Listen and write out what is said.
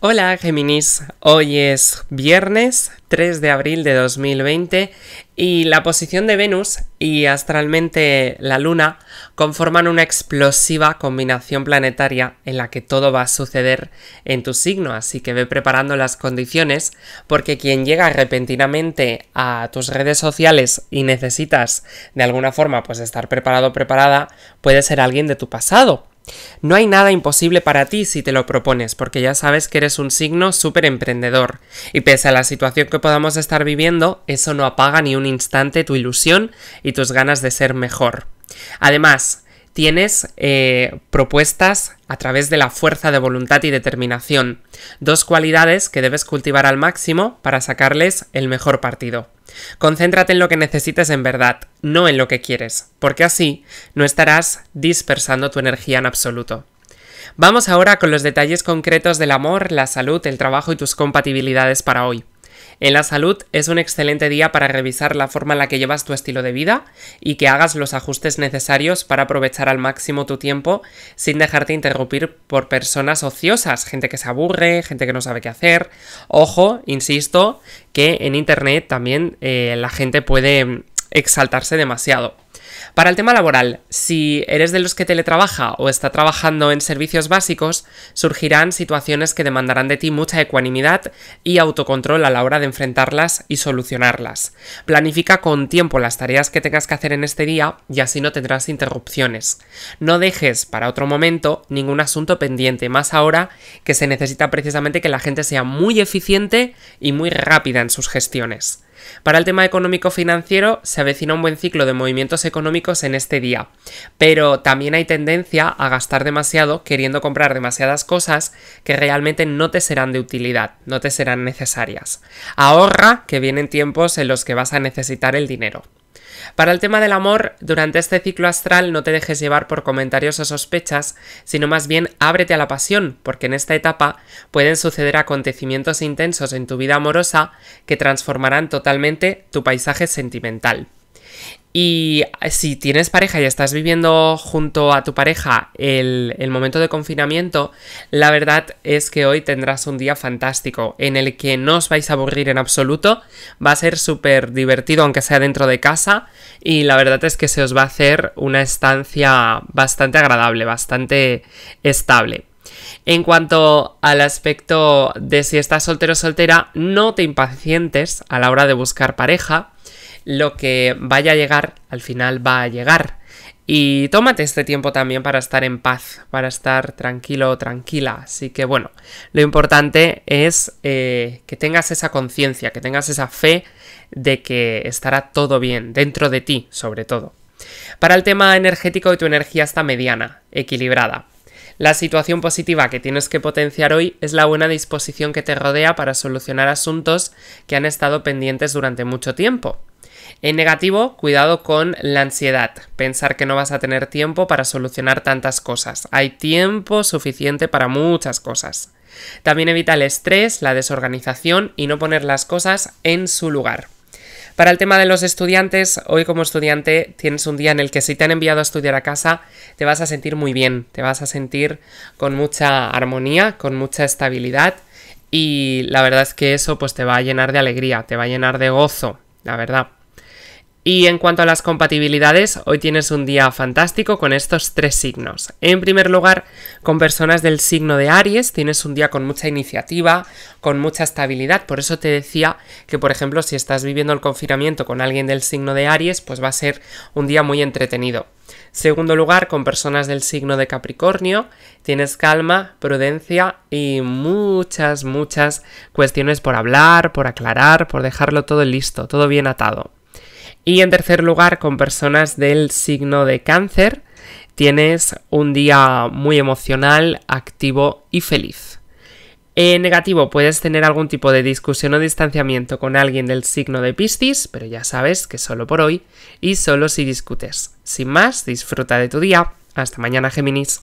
Hola Géminis, hoy es viernes 3 de abril de 2020 y la posición de Venus y astralmente la Luna conforman una explosiva combinación planetaria en la que todo va a suceder en tu signo, así que ve preparando las condiciones porque quien llega repentinamente a tus redes sociales y necesitas de alguna forma pues estar preparado o preparada puede ser alguien de tu pasado no hay nada imposible para ti si te lo propones, porque ya sabes que eres un signo súper emprendedor. Y pese a la situación que podamos estar viviendo, eso no apaga ni un instante tu ilusión y tus ganas de ser mejor. Además, tienes eh, propuestas a través de la fuerza de voluntad y determinación, dos cualidades que debes cultivar al máximo para sacarles el mejor partido. Concéntrate en lo que necesites en verdad, no en lo que quieres, porque así no estarás dispersando tu energía en absoluto. Vamos ahora con los detalles concretos del amor, la salud, el trabajo y tus compatibilidades para hoy. En la salud es un excelente día para revisar la forma en la que llevas tu estilo de vida y que hagas los ajustes necesarios para aprovechar al máximo tu tiempo sin dejarte interrumpir por personas ociosas, gente que se aburre, gente que no sabe qué hacer. Ojo, insisto, que en Internet también eh, la gente puede mm, exaltarse demasiado. Para el tema laboral, si eres de los que teletrabaja o está trabajando en servicios básicos, surgirán situaciones que demandarán de ti mucha ecuanimidad y autocontrol a la hora de enfrentarlas y solucionarlas. Planifica con tiempo las tareas que tengas que hacer en este día y así no tendrás interrupciones. No dejes para otro momento ningún asunto pendiente, más ahora que se necesita precisamente que la gente sea muy eficiente y muy rápida en sus gestiones. Para el tema económico-financiero se avecina un buen ciclo de movimientos económicos en este día, pero también hay tendencia a gastar demasiado queriendo comprar demasiadas cosas que realmente no te serán de utilidad, no te serán necesarias. Ahorra que vienen tiempos en los que vas a necesitar el dinero. Para el tema del amor, durante este ciclo astral no te dejes llevar por comentarios o sospechas, sino más bien ábrete a la pasión, porque en esta etapa pueden suceder acontecimientos intensos en tu vida amorosa que transformarán totalmente tu paisaje sentimental. Y eh, si tienes pareja y estás viviendo junto a tu pareja el, momento de confinamiento, la verdad es que hoy tendrás un día fantástico en el que no os vais a aburrir en absoluto, va a ser súper divertido aunque sea dentro de casa y la verdad es que se os va a hacer una estancia bastante agradable, bastante estable. En cuanto al aspecto de si estás soltero o soltera, no te impacientes a la hora de buscar pareja lo que vaya a llegar al final va a llegar. Y tómate este tiempo también para estar en paz, para estar tranquilo o tranquila. Así que bueno, lo importante es eh, que tengas esa conciencia, que tengas esa fe de que estará todo bien, dentro de ti sobre todo. Para el tema energético, tu energía está mediana, equilibrada. La situación positiva que tienes que potenciar hoy es la buena disposición que te rodea para solucionar asuntos que han estado pendientes durante mucho tiempo. En negativo, cuidado con la ansiedad, pensar que no vas a tener tiempo para solucionar tantas cosas. Hay tiempo suficiente para muchas cosas. También evita el estrés, la desorganización y no poner las cosas en su lugar. Para el tema de los estudiantes, hoy como estudiante tienes un día en el que si te han enviado a estudiar a casa, te vas a sentir muy bien, te vas a sentir con mucha armonía, con mucha estabilidad y la verdad es que eso pues te va a llenar de alegría, te va a llenar de gozo, la verdad. Y en cuanto a las compatibilidades, hoy tienes un día fantástico con estos tres signos. En primer lugar, con personas del signo de Aries, tienes un día con mucha iniciativa, con mucha estabilidad. Por eso te decía que, por ejemplo, si estás viviendo el confinamiento con alguien del signo de Aries, pues va a ser un día muy entretenido. Segundo lugar, con personas del signo de Capricornio, tienes calma, prudencia y muchas, muchas cuestiones por hablar, por aclarar, por dejarlo todo listo, todo bien atado. Y en tercer lugar, con personas del signo de cáncer, tienes un día muy emocional, activo y feliz. En negativo, puedes tener algún tipo de discusión o distanciamiento con alguien del signo de Piscis, pero ya sabes que solo por hoy y solo si discutes. Sin más, disfruta de tu día. Hasta mañana, Géminis.